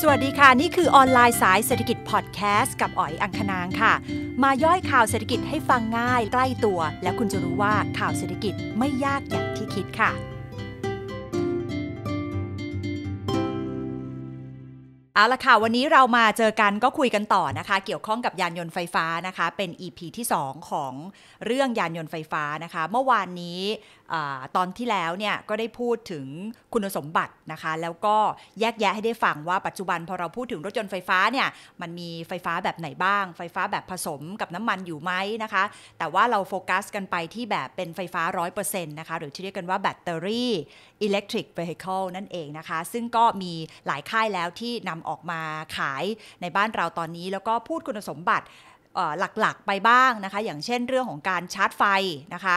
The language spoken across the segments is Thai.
สวัสดีค่ะนี่คือออนไลน์สายเศรษฐกิจพอดแคสต์กับอ๋อยอังคณางค่ะ มาย่อยข่าวเศรษฐกิจให้ฟังง่ายใกล้ตัว และคุณจะรู้ว่าข่าวเศรษฐกิจไม่ยากอย่างที่คิดค่ะเอาละค่ะวันนี้เรามาเจอกันก็คุยกันต่อนะคะ เกี่ยวข้องกับยานยนต์ไฟฟ้านะคะ เป็น EP ีที่2 ของเรื่องยานยนต์ไฟฟ้านะคะ เมื่อวานนี้ตอนที่แล้วเนี่ยก็ได้พูดถึงคุณสมบัตินะคะ แล้วก็แยกแยะให้ได้ฟังว่าปัจจุบันพอเราพูดถึงรถยนต์ไฟฟ้าเนี่ยมันมีไฟฟ้าแบบไหนบ้าง ไฟฟ้าแบบผสมกับน้ำมันอยู่ไหมนะคะ แต่ว่าเราโฟกัสกันไปที่แบบเป็นไฟฟ้า 100%นะคะหรือที่เรียกกันว่าแบตเตอรี่อิเล็กทริกเวิ์ค l ลนั่นเองนะคะ ซึ่งก็มีหลายค่ายแล้วที่นำออกมาขายในบ้านเราตอนนี้แล้วก็พูดคุณสมบัติหลักๆ ไปบ้างนะคะอย่างเช่นเรื่องของการชาร์จไฟนะคะ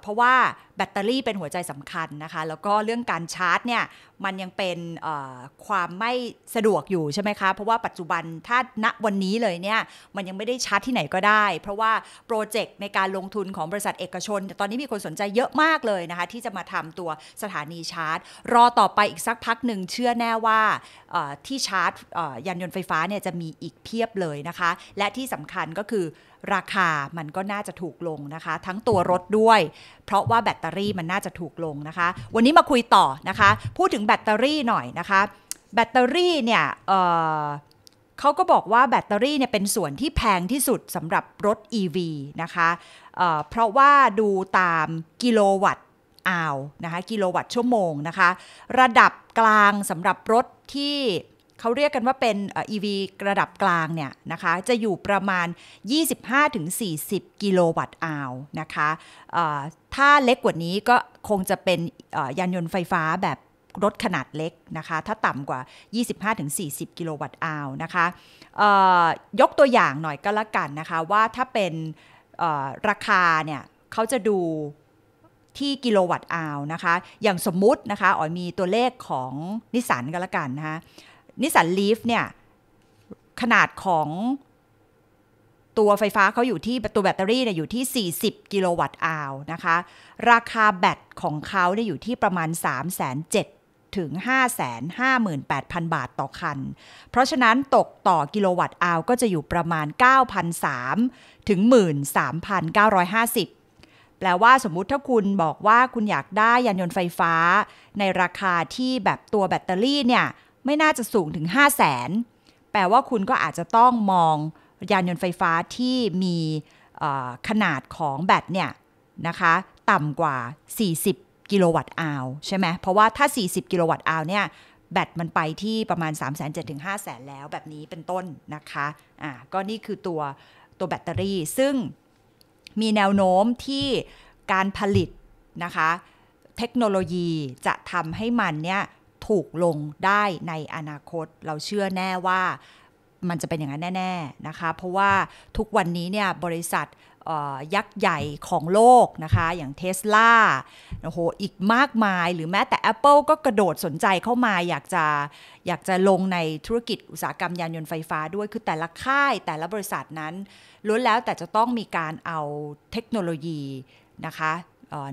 เพราะว่าแบตเตอรี่เป็นหัวใจสำคัญนะคะแล้วก็เรื่องการชาร์จเนี่ยมันยังเป็นความไม่สะดวกอยู่ใช่ไหมคะเพราะว่าปัจจุบัน ถ้าณวันนี้เลยเนี่ยมันยังไม่ได้ชาร์จที่ไหนก็ได้ เพราะว่าโปรเจกต์ในการลงทุนของบริษัทเอกชน ตอนนี้มีคนสนใจเยอะมากเลยนะคะที่จะมาทำตัวสถานีชาร์จ รอต่อไปอีกสักพักหนึ่งเชื่อแน่ว่าที่ชาร์จยานยนต์ไฟฟ้าเนี่ยจะมีอีกเพียบเลยนะคะและที่สำคัญคัญก็คือราคามันก็น่าจะถูกลงนะคะ ทั้งตัวรถด้วย เพราะว่าแบตเตอรี่มันน่าจะถูกลงนะคะ วันนี้มาคุยต่อนะคะพูดถึงแบตเตอรี่หน่อยนะคะ แบตเตอรี่เนี่ยเเขาก็บอกว่าแบตเตอรี่เนี่ยเป็นส่วนที่แพงที่สุดสำหรับรถ EV นะคะเเพราะว่าดูตามกิโลวัตต์อาวนะคะกิโลวัตต์ชั่วโมงนะคะระดับกลางสำหรับรถที่เขาเรียกกันว่าเป็น EV ระดับกลางเนี่ยนะคะจะอยู่ประมาณ 25-40 กิโลวัตต์อาวนะคะถ้าเล็กกว่านี้ก็คงจะเป็นยานยนต์ไฟฟ้าแบบรถขนาดเล็กนะคะถ้าต่ำกว่า 25-40 กิโลวัตต์อาวนะคะยกตัวอย่างหน่อยก็แล้วกันนะคะว่าถ้าเป็นราคาเนี่ยเขาจะดูที่กิโลวัตต์อาวนะคะอย่างสมมุตินะคะอ๋อมีตัวเลขของนิสันก็แล้วกันนะคะนิสสันลีฟเนี่ยขนาดของตัวไฟฟ้าเขาอยู่ที่ตัวแบตเตอรี่เนี่ยอยู่ที่ 40 กิโลวัตต์อาวนะคะราคาแบตของเขาเนี่ยอยู่ที่ประมาณ 3 7 0 0 0 ถึง 558,000 บาทต่อคัน เพราะฉะนั้นตกต่อกิโลวัตต์อาวก็จะอยู่ประมาณ9,003ถึง 13,950 แปลว่าสมมุติถ้าคุณบอกว่าคุณอยากได้ยานยนต์ไฟฟ้าในราคาที่แบบตัวแบตเตอรี่เนี่ยไม่น่าจะสูงถึง 5 0 0แสนแปลว่าคุณก็อาจจะต้องมองยานยนต์ไฟฟ้าที่มีขนาดของแบตเนี่ยนะคะ ต่ำกว่า 40กิโลวัตต์อาวใช่ไหม เพราะว่าถ้า 40 กิโลวัตต์อาวเนี่ยแบตมันไปที่ประมาณ3 7 0 0 0ถึง5 0 0 0 แล้ว แบบนี้เป็นต้นนะคะ อ่ะก็นี่คือตัวตัวแบตเตอรี่ซึ่งมีแนวโน้มที่การผลิตนะคะ เทคโนโลยีจะทำให้มันเนี่ยถูกลงได้ในอนาคตเราเชื่อแน่ว่ามันจะเป็นอย่างนั้นแน่ๆนะคะเพราะว่าทุกวันนี้เนี่ยบริษัทยักษ์ใหญ่ของโลกนะคะอย่างเทสลาโอ้โหอีกมากมายหรือแม้แต่ Apple ก็กระโดดสนใจเข้ามา อยากจะอยากจะลงในธุรกิจอุตสาหกรรมยานยนต์ไฟฟ้าด้วยคือแต่ละค่ายแต่ละบริษัทนั้นล้วนแล้วแต่จะต้องมีการเอาเทคโนโลยีนะคะ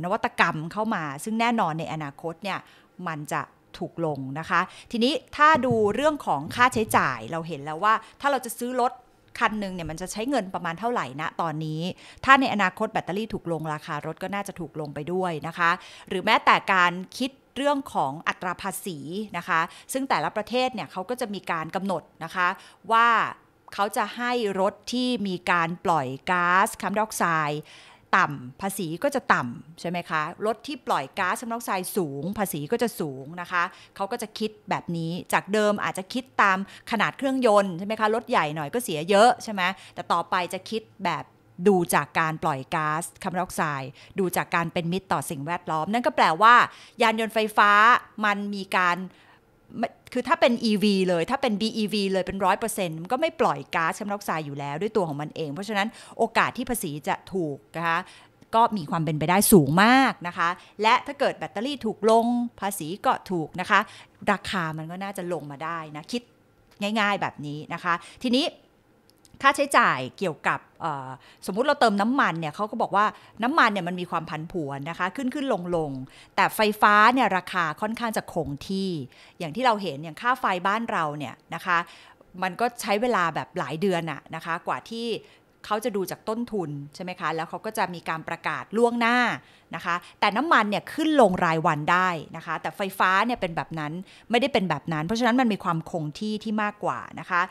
นวัตกรรมเข้ามา ซึ่งแน่นอนในอนาคตเนี่ยมันจะถูกลงนะคะ ทีนี้ถ้าดูเรื่องของค่าใช้จ่ายเราเห็นแล้วว่าถ้าเราจะซื้อรถคันหนึ่งเนี่ยมันจะใช้เงินประมาณเท่าไหร่นะตอนนี้ ถ้าในอนาคตแบตเตอรี่ถูกลงราคารถก็น่าจะถูกลงไปด้วยนะคะ หรือแม้แต่การคิดเรื่องของอัตราภาษีนะคะ ซึ่งแต่ละประเทศเนี่ยเขาก็จะมีการกำหนดนะคะว่าเขาจะให้รถที่มีการปล่อยก๊าซคาร์บอนไดออกไซด์ต่ำภาษีก็จะต่ำใช่ไหมคะรถที่ปล่อยก๊าซคาร์บอนไดออกไซด์สูง ภาษีก็จะสูงนะคะเขาก็จะคิดแบบนี้จากเดิมอาจจะคิดตามขนาดเครื่องยนต์ใช่ไหมคะรถใหญ่หน่อยก็เสียเยอะใช่ไหมแต่ต่อไปจะคิดแบบดูจากการปล่อยก๊าซคาร์บอนไดออกไซด์ดูจากการเป็นมิตรต่อสิ่งแวดล้อม นั่นก็แปลว่ายานยนต์ไฟฟ้ามันมีการคือถ้าเป็น EV เลยถ้าเป็น BEV เลยเป็น 100%มันก็ไม่ปล่อยก๊าซคาร์บอนไดออกไซด์อยู่แล้วด้วยตัวของมันเอง เพราะฉะนั้นโอกาสที่ภาษีจะถูกนะคะก็มีความเป็นไปได้สูงมากนะคะ และถ้าเกิดแบตเตอรี่ถูกลงภาษีก็ถูกนะคะ ราคามันก็น่าจะลงมาได้นะ คิดง่ายๆแบบนี้นะคะ ทีนี้ค่าใช้จ่ายเกี่ยวกับสมมุติเราเติมน้ำมันเนี่ยเขาก็บอกว่าน้ำมันเนี่ยมันมีความผันผวนนะคะขึ้นขึ้นลงลงแต่ไฟฟ้าเนี่ยราคาค่อนข้างจะคงที่ อย่างที่เราเห็นอย่างค่าไฟบ้านเราเนี่ยนะคะ มันก็ใช้เวลาแบบหลายเดือนอะนะคะกว่าที่เขาจะดูจากต้นทุนใช่ไหมคะแล้วเขาก็จะมีการประกาศล่วงหน้านะคะ แต่น้ำมันเนี่ยขึ้นลงรายวันได้นะคะแต่ไฟฟ้าเนี่ยเป็นแบบนั้นไม่ได้เป็นแบบนั้น เพราะฉะนั้นมันมีความคงที่ที่มากกว่านะคะ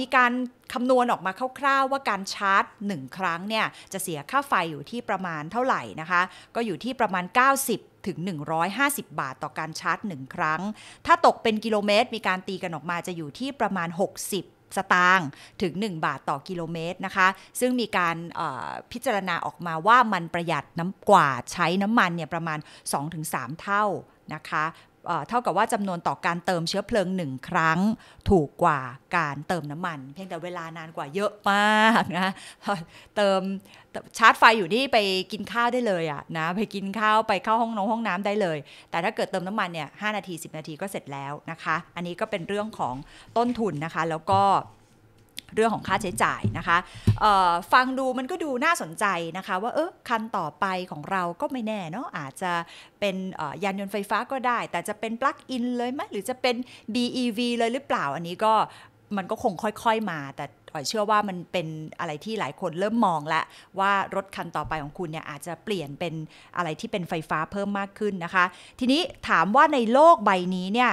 มีการคำนวณออกมาคร่าวๆว่าการชาร์จ 1 ครั้งเนี่ยจะเสียค่าไฟอยู่ที่ประมาณเท่าไหร่นะคะก็อยู่ที่ประมาณ90ถึง150 บาทต่อการชาร์จ 1 ครั้ง ถ้าตกเป็นกิโลเมตร มีการตีกันออกมาจะอยู่ที่ประมาณ 60สตางค์ถึง 1 บาทต่อกิโลเมตรนะคะ ซึ่งมีการพิจารณาออกมาว่ามันประหยัดน้ำกว่า ใช้น้ำมันเนี่ยประมาณ 2-3 เท่านะคะเท่ากับว่าจำนวนต่อการเติมเชื้อเพลิงหนึ่งครั้งถูกกว่าการเติมน้ำมัน เพียงแต่เวลานานกว่าเยอะมากนะเติมชาร์จไฟอยู่นี่ไปกินข้าวได้เลยอะนะไปกินข้าวไปเข้าห้องน้องห้องน้ำได้เลย แต่ถ้าเกิดเติมน้ำมันเนี่ยหนาที 10 นาทีก็เสร็จแล้วนะคะ อันนี้ก็เป็นเรื่องของต้นทุนนะคะ แล้วก็เรื่องของค่าใช้จ่ายนะคะฟังดูมันก็ดูน่าสนใจนะคะ ว่าเออคันต่อไปของเราก็ไม่แน่เนาะอาจจะเป็นยานยนต์ไฟฟ้าก็ได้ แต่จะเป็นปลั๊กอิน เลยไหมหรือจะเป็น BEV เลยหรือเปล่า อันนี้ก็มันก็คงค่อย ๆ มา แต่อเชื่อว่ามันเป็นอะไรที่หลายคนเริ่มมองแล้วว่ารถคันต่อไปของคุณเนี่ยอาจจะเปลี่ยนเป็นอะไรที่เป็นไฟฟ้าเพิ่มมากขึ้นนะคะ ทีนี้ถามว่าในโลกใบนี้เนี่ย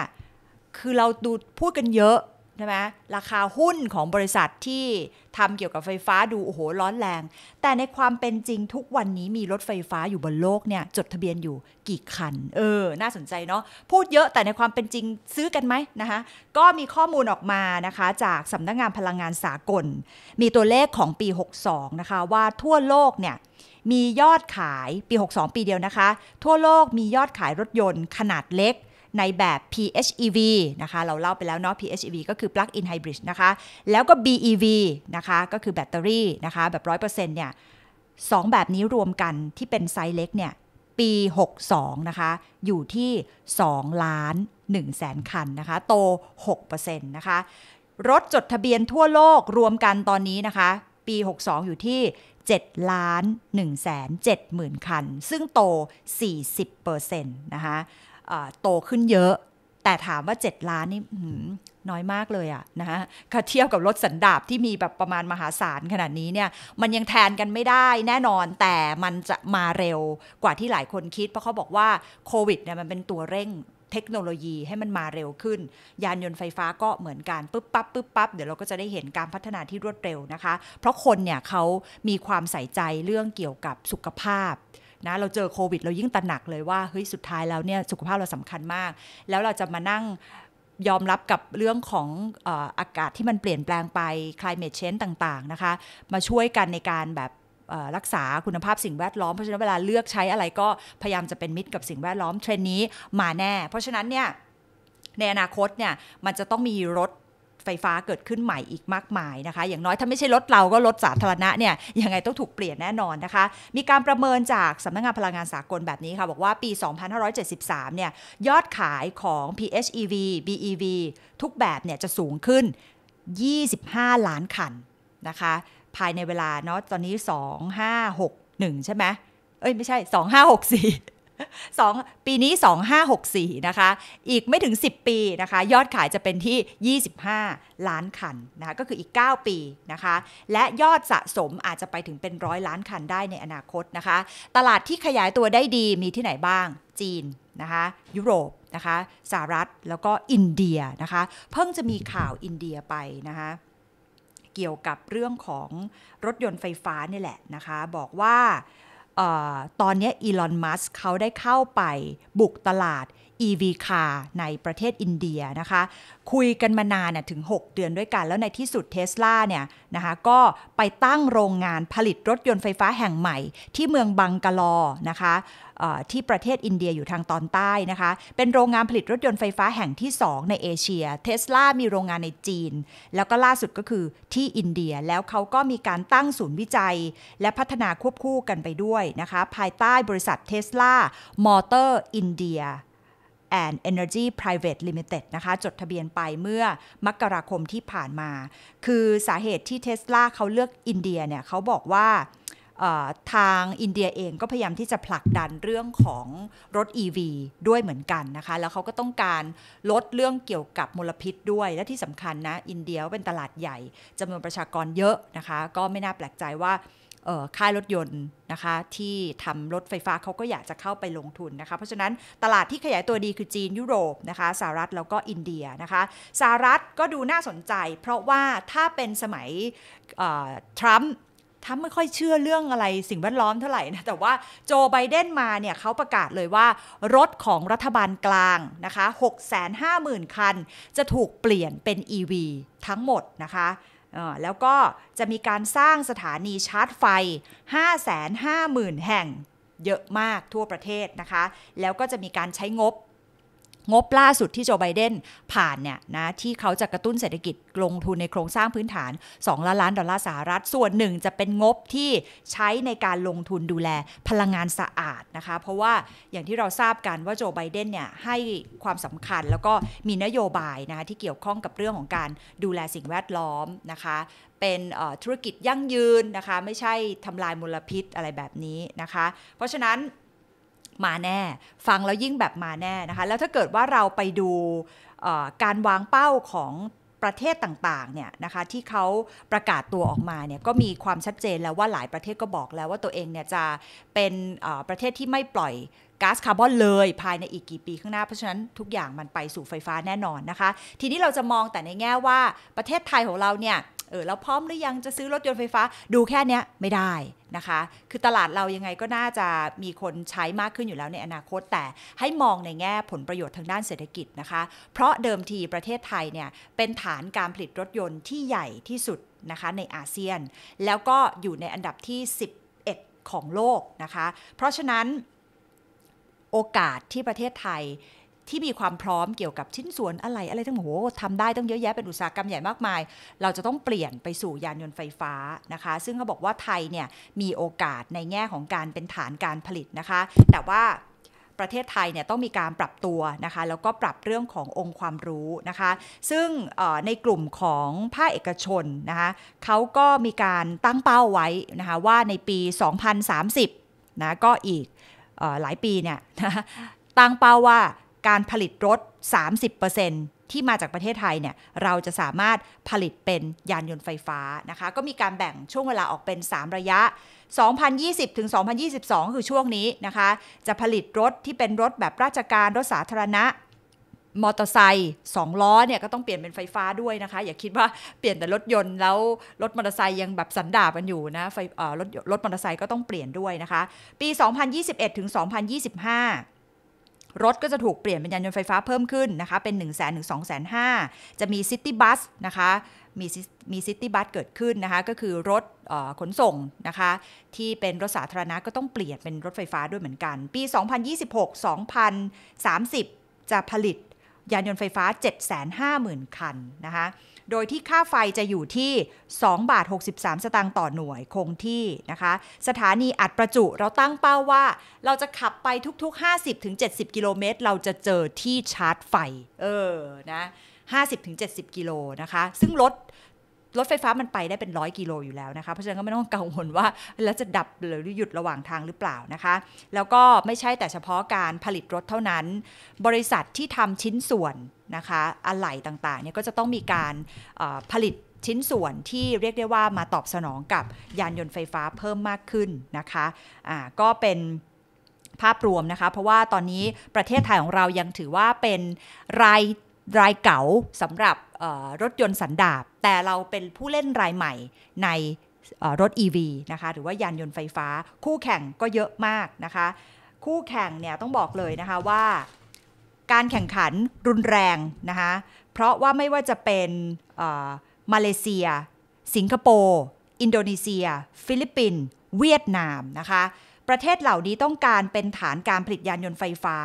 คือเราดูพูดกันเยอะใช่ไหมราคาหุ้นของบริษัทที่ทำเกี่ยวกับไฟฟ้าดูโอ้โหร้อนแรง แต่ในความเป็นจริงทุกวันนี้มีรถไฟฟ้าอยู่บนโลกเนี่ยจดทะเบียนอยู่กี่คัน เออ น่าสนใจเนาะพูดเยอะแต่ในความเป็นจริงซื้อกันไหมนะคะก็มีข้อมูลออกมานะคะจากสำนักงงานพลังงานสากล มีตัวเลขของปี 62นะคะว่าทั่วโลกเนี่ยมียอดขายปี 62 ปีเดียวนะคะ ทั่วโลกมียอดขายรถยนต์ ขนาดเล็กในแบบ PHEV นะคะ เราเล่าไปแล้วเนาะ PHEV ก็คือ Plug-in Hybrid นะคะ แล้วก็ BEV นะคะ ก็คือแบตเตอรี่นะคะแบบ 100%เนี่ยสองแบบนี้รวมกันที่เป็นไซส์เล็กเนี่ย ปี 62นะคะ อยู่ที่2ล้าน1แสนคันนะคะ โต6%นะคะ รถจดทะเบียนทั่วโลกรวมกันตอนนี้นะคะ ปี 62 อยู่ที่7ล้าน1 7 0 0 0 0 คัน ซึ่งโต 40%นะคะโตขึ้นเยอะ แต่ถามว่า 7 ล้านนี่น้อยมากเลยอะนะฮะเทียบกับรถสันดาบที่มีแบบประมาณมหาศาลขนาดนี้เนี่ยมันยังแทนกันไม่ได้แน่นอนแต่มันจะมาเร็วกว่าที่หลายคนคิด เพราะเขาบอกว่าโควิดเนี่ยมันเป็นตัวเร่งเทคโนโลยีให้มันมาเร็วขึ้น ยานยนต์ไฟฟ้าก็เหมือนกันปึ๊บปั๊บปึ๊บปั๊บเดี๋ยวเราก็จะได้เห็นการพัฒนาที่รวดเร็วนะคะ เพราะคนเนี่ยเขามีความใส่ใจเรื่องเกี่ยวกับสุขภาพนะเราเจอโควิด เรายิ่งตระหนักเลยว่าเฮ้ยสุดท้ายแล้วเนี่ยสุขภาพเราสำคัญมาก แล้วเราจะมานั่งยอมรับกับเรื่องของออากาศที่มันเปลี่ยนแปลงไป climate change ต่าง ๆ นะคะ มาช่วยกันในการแบบรักษาคุณภาพสิ่งแวดล้อม เพราะฉะนั้นเวลาเลือกใช้อะไรก็พยายามจะเป็นมิตรกับสิ่งแวดล้อมเทรนนี้มาแน่ เพราะฉะนั้นเนี่ยในอนาคตเนี่ยมันจะต้องมีรถไฟฟ้าเกิดขึ้นใหม่อีกมากมายนะคะ อย่างน้อยถ้าไม่ใช่รถเราก็รถสาธารณะเนี่ย ยังไงต้องถูกเปลี่ยนแน่นอนนะคะ มีการประเมินจากสำนักงงานพลังงานสากลแบบนี้ค่ะ บอกว่าปี 2573เนี่ยยอดขายของ PHEV BEV ทุกแบบเนี่ยจะสูงขึ้น 25 ล้านคันนะคะ ภายในเวลาเนาะ ตอนนี้ 2561 ใช่ไหมเอ้ยไม่ใช่ 2564สองปีนี้ 2564นะคะ อีกไม่ถึง 10 ปีนะคะ ยอดขายจะเป็นที่ 25 ล้านคันนะคะก็คืออีก 9 ปีนะคะและยอดสะสมอาจจะไปถึงเป็นร้อยล้านคันได้ในอนาคตนะคะ ตลาดที่ขยายตัวได้ดีมีที่ไหนบ้าง จีนนะคะยุโรปนะคะสหรัฐแล้วก็อินเดียนะคะเพิ่งจะมีข่าวอินเดียไปนะคะเกี่ยวกับเรื่องของรถยนต์ไฟฟ้านี่แหละนะคะบอกว่าตอนนี้อีลอน มัสเขาได้เข้าไปบุกตลาด EV Car ในประเทศอินเดียนะคะคุยกันมานานถึง 6 เดือนด้วยกัน แล้วในที่สุดเทสลาเนี่ยนะคะก็ไปตั้งโรงงานผลิตรถยนต์ไฟฟ้าแห่งใหม่ที่เมืองบังกลอนะคะที่ประเทศอินเดียอยู่ทางตอนใต้นะคะเป็นโรงงานผลิตรถยนต์ไฟฟ้าแห่งที่2ในเอเชียเทสลามีโรงงานในจีนแล้วก็ล่าสุดก็คือที่อินเดียแล้วเขาก็มีการตั้งศูนย์วิจัยและพัฒนาควบคู่กันไปด้วยนะคะภายใต้บริษัทเทสลามอเตอร์อินเดีย and Energy Private Limited นะคะ จดทะเบียนไปเมื่อมกราคมที่ผ่านมา คือสาเหตุที่เทสลาเขาเลือกอินเดียเนี่ยเขาบอกว่าทางอินเดียเองก็พยายามที่จะผลักดันเรื่องของรถ EV ด้วยเหมือนกันนะคะ แล้วเขาก็ต้องการลดเรื่องเกี่ยวกับมลพิษด้วยและที่สำคัญนะอินเดียเป็นตลาดใหญ่จำนวนประชากรเยอะนะคะ ก็ไม่น่าแปลกใจว่าค่ายรถยนต์นะคะที่ทำรถไฟฟ้าเขาก็อยากจะเข้าไปลงทุนนะคะเพราะฉะนั้นตลาดที่ขยายตัวดีคือจีนยุโรปนะคะสหรัฐแล้วก็อินเดียนะคะสหรัฐก็ดูน่าสนใจเพราะว่าถ้าเป็นสมัยทรัมป์ถ้าไม่ค่อยเชื่อเรื่องอะไรสิ่งแวดล้อมเท่าไหร่นะแต่ว่าโจไบเดนมาเนี่ยเขาประกาศเลยว่ารถของรัฐบาลกลางนะคะ650,000 คันจะถูกเปลี่ยนเป็น EV ทั้งหมดนะคะแล้วก็จะมีการสร้างสถานีชาร์จไฟ 550,000 แห่งเยอะมากทั่วประเทศนะคะ แล้วก็จะมีการใช้งบงบล่าสุดที่โจไบเดนผ่านเนี่ยนะที่เขาจะกระตุ้นเศรษฐกิจลงทุนในโครงสร้างพื้นฐาน 2 ล้านล้านดอลลาร์สหรัฐส่วนหนึ่งจะเป็นงบที่ใช้ในการลงทุนดูแลพลังงานสะอาดนะคะ เพราะว่าอย่างที่เราทราบกันว่าโจไบเดนเนี่ยให้ความสำคัญแล้วก็มีนโยบายนะคะที่เกี่ยวข้องกับเรื่องของการดูแลสิ่งแวดล้อมนะคะ เป็นธุรกิจยั่งยืนนะคะ ไม่ใช่ทำลายมลพิษอะไรแบบนี้นะคะ เพราะฉะนั้นมาแน่ ฟังแล้วยิ่งแบบมาแน่ นะคะ แล้วถ้าเกิดว่าเราไปดูการวางเป้าของประเทศต่างๆเนี่ยนะคะที่เขาประกาศตัวออกมาเนี่ยก็มีความชัดเจนแล้วว่าหลายประเทศก็บอกแล้วว่าตัวเองเนี่ยจะเป็นประเทศที่ไม่ปล่อยก๊าซคาร์บอนเลย ภายในอีกกี่ปีข้างหน้า เพราะฉะนั้นทุกอย่างมันไปสู่ไฟฟ้าแน่นอนนะคะ ทีนี้เราจะมองแต่ในแง่ว่าประเทศไทยของเราเนี่ยเออ แล้วพร้อมหรือยังจะซื้อรถยนต์ไฟฟ้าดูแค่เนี้ยไม่ได้นะคะ คือตลาดเรายังไงก็น่าจะมีคนใช้มากขึ้นอยู่แล้วในอนาคตแต่ให้มองในแง่ผลประโยชน์ทางด้านเศรษฐกิจนะคะ เพราะเดิมทีประเทศไทยเนี่ยเป็นฐานการผลิตรถยนต์ที่ใหญ่ที่สุดนะคะในอาเซียน แล้วก็อยู่ในอันดับที่ 11 ของโลกนะคะ เพราะฉะนั้นโอกาสที่ประเทศไทยที่มีความพร้อมเกี่ยวกับชิ้นส่วนอะไรอะไรทั้งหมดทำได้ต้องเยอะแยะเป็นอุตสาหกรรมใหญ่มากมาย เราจะต้องเปลี่ยนไปสู่ยานยนต์ไฟฟ้านะคะ ซึ่งเขาบอกว่าไทยเนี่ย มีโอกาสในแง่ของการเป็นฐานการผลิตนะคะ แต่ว่าประเทศไทยเนี่ยต้องมีการปรับตัวนะคะ แล้วก็ปรับเรื่องขององค์ความรู้นะคะ ซึ่งในกลุ่มของภาคเอกชนนะคะ เขาก็มีการตั้งเป้าไว้นะคะว่าในปี 2030นะก็อีกอหลายปีเนี่ยตั้งเป้าว่าการผลิตรถ 30%ที่มาจากประเทศไทยเนี่ย เราจะสามารถผลิตเป็นยานยนต์ไฟฟ้านะคะ ก็มีการแบ่งช่วงเวลาออกเป็น 3 ระยะ 2020ถึง2022 คือช่วงนี้นะคะ จะผลิตรถที่เป็นรถแบบราชการรถสาธารณะ มอเตอร์ไซค์สองล้อเนี่ยก็ต้องเปลี่ยนเป็นไฟฟ้าด้วยนะคะ อย่าคิดว่าเปลี่ยนแต่รถยนต์แล้วรถมอเตอร์ไซค์ยังแบบสันดาบกันอยู่นะไฟรถรถมอเตอร์ไซค์ก็ต้องเปลี่ยนด้วยนะคะ ปี 2021ถึง2025รถก็จะถูกเปลี่ยนเป็นยานยนต์ไฟฟ้าเพิ่มขึ้นนะคะเป็น1 0 0 0 0 0ถึง2 0 0 0จะมีซิตี้บัสนะคะมีมีซิตี้บัส เกิดขึ้นนะคะ ก็คือรถขนส่งนะคะ ที่เป็นรถสาธารณะก็ต้องเปลี่ยนเป็นรถไฟฟ้าด้วยเหมือนกัน ปี 2026 2030 จะผลิตยานยนต์ไฟฟ้า 750,000 คันนะคะโดยที่ค่าไฟจะอยู่ที่ 2 บาท 63 สตางค์ต่อหน่วยคงที่นะคะ สถานีอัดประจุเราตั้งเป้าว่า เราจะขับไปทุก ๆ 50-70 กิโลเมตร เราจะเจอที่ชาร์จไฟ เออนะ 50-70 กิโลนะคะ ซึ่งรถรถไฟฟ้ามันไปได้เป็นร้อยกิโลอยู่แล้วนะคะเพราะฉะนั้นก็ไม่ ต้องกังวลว่าแล้วจะดับหรือหยุดระหว่างทางหรือเปล่านะคะ แล้วก็ไม่ใช่แต่เฉพาะการผลิตรถเท่านั้น บริษัทที่ทำชิ้นส่วนนะคะอะไหล่ต่างๆเนี่ยก็จะต้องมีการผลิตชิ้นส่วนที่เรียกได้ว่ามาตอบสนองกับยานยนต์ไฟฟ้าเพิ่มมากขึ้นนะคะะก็เป็นภาพรวมนะคะเพราะว่าตอนนี้ประเทศไทยของเรายังถือว่าเป็นรายรายเก่าสำหรับรถยนต์สันดาปแต่เราเป็นผู้เล่นรายใหม่ในรถ EV นะคะ หรือว่ายานยนต์ไฟฟ้า คู่แข่งก็เยอะมากนะคะ คู่แข่งเนี่ยต้องบอกเลยนะคะว่า การแข่งขันรุนแรงนะคะ เพราะว่าไม่ว่าจะเป็นมาเลเซีย สิงคโปร์ อินโดนีเซีย ฟิลิปปินส์ เวียดนามนะคะ ประเทศเหล่านี้ต้องการเป็นฐานการผลิตยานยนต์ไฟฟ้า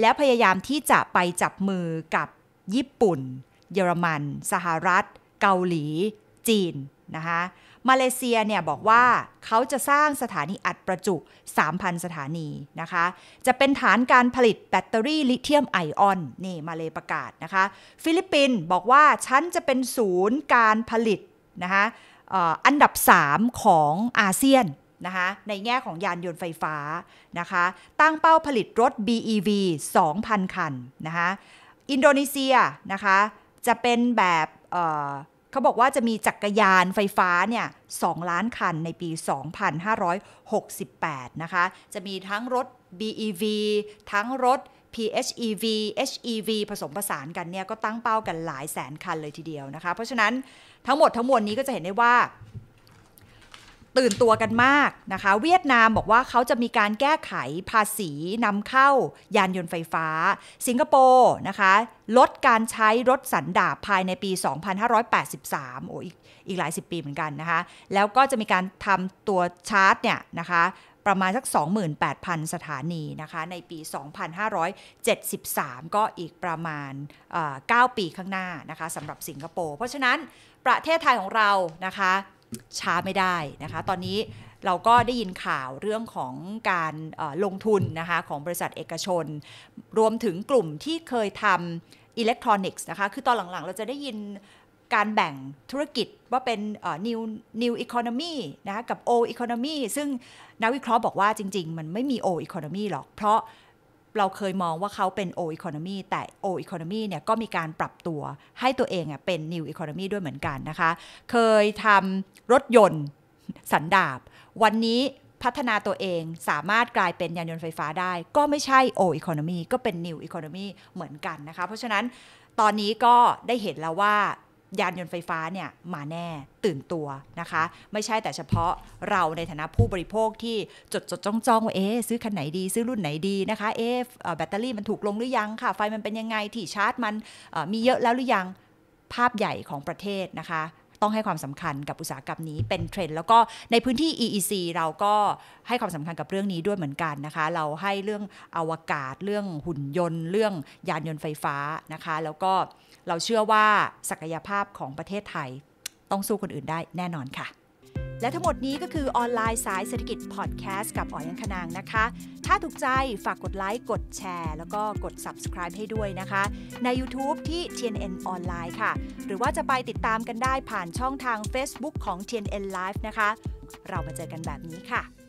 แล้วพยายามที่จะไปจับมือกับญี่ปุ่นเยอรมัน สหรัฐ เกาหลี จีน นะคะ มาเลเซียเนี่ยบอกว่าเขาจะสร้างสถานีอัดประจุ 3,000 สถานีนะคะ จะเป็นฐานการผลิตแบตเตอรี่ลิเธียมไอออนนี่มาเลประกาศนะคะ ฟิลิปปินส์บอกว่า ฉันจะเป็นศูนย์การผลิตนะคะอันดับ 3 ของอาเซียนนะคะ ในแง่ของยานยนต์ไฟฟ้านะคะ ตั้งเป้าผลิตรถ BEV 2,000 คันนะคะ อินโดนีเซียนะคะจะเป็นแบบ เขาบอกว่าจะมีจักรยานไฟฟ้าเนี่ยสล้านคันในปี 2568 นะคะ จะมีทั้งรถ BEV ทั้งรถ PHEV HEV ผสมผสานกันเนี่ยก็ตั้งเป้ากันหลายแสนคันเลยทีเดียวนะคะ เพราะฉะนั้นทั้งหมดทั้งมวลนี้ก็จะเห็นได้ว่าตื่นตัวกันมากนะคะ เวียดนามบอกว่าเขาจะมีการแก้ไขภาษีนำเข้า ยานยนต์ไฟฟ้าสิงคโปร์นะคะ ลดการใช้รถสันดาปภายในปี 2583โอ้อีกอีกหลายสิบปีเหมือนกันนะคะ แล้วก็จะมีการทำตัวชาร์จเนี่ยนะคะประมาณสัก 28,000 สถานีนะคะในปี 2573 ก็อีกประมาณ 9 ปีข้างหน้านะคะสำหรับสิงคโปร์ เพราะฉะนั้นประเทศไทยของเรานะคะช้าไม่ได้นะคะ ตอนนี้เราก็ได้ยินข่าวเรื่องของการลงทุนนะคะ ของบริษัทเอกชน รวมถึงกลุ่มที่เคยทำอิเล็กทรอนิกส์นะคะ คือตอนหลังๆ เราจะได้ยินการแบ่งธุรกิจว่าเป็น new new economy นะคะกับ old economy ซึ่งนักวิเคราะห์บอกว่าจริงๆ มันไม่มี old economy หรอกเพราะเราเคยมองว่าเขาเป็นโออีโคโนมี แต่โออีโคโนมีเนี่ยก็มีการปรับตัวให้ตัวเอง่เป็นนิวอีโคโนมีด้วยเหมือนกันนะคะ เคยทำรถยนต์สันดาบ วันนี้พัฒนาตัวเองสามารถกลายเป็นยานยนต์ไฟฟ้าได้ ก็ไม่ใช่โออีโคโนมีก็เป็นนิวอีโคโนมีเหมือนกันนะคะเพราะฉะนั้นตอนนี้ก็ได้เห็นแล้วว่ายานยนต์ไฟฟ้าเนี่ย มาแน่ตื่นตัวนะคะ ไม่ใช่แต่เฉพาะเราในฐานะผู้บริโภคที่จดจดจ้องจ้องว่าเอ๊ซื้อคันไหนดีซื้อรุ่นไหนดีนะคะ เอ๊แบตเตอรี่มันถูกลงหรือยังค่ะ ไฟมันเป็นยังไงที่ชาร์จมันมีเยอะแล้วหรือยังภาพใหญ่ของประเทศนะคะต้องให้ความสำคัญกับอุตสาหกรรมนี้เป็นเทรนด์ แล้วก็ในพื้นที่ EEC เราก็ให้ความสำคัญกับเรื่องนี้ด้วยเหมือนกันนะคะ เราให้เรื่องอวกาศ เรื่องหุ่นยนต์ เรื่องยานยนต์ไฟฟ้านะคะ แล้วก็เราเชื่อว่าศักยภาพของประเทศไทยต้องสู้คนอื่นได้แน่นอนค่ะ และทั้งหมดนี้ก็คือออนไลน์สายเศรษฐกิจพอดแคสต์กับอ๋อยังคนางนะคะถ้าถูกใจฝากกดไลค์ กดแชร์ แล้วก็กด subscribe ให้ด้วยนะคะ ใน YouTube ที่ TNN ออนไลน์ค่ะ หรือว่าจะไปติดตามกันได้ผ่านช่องทาง Facebook ของ TNN Live นะคะ เรามาเจอกันแบบนี้ค่ะ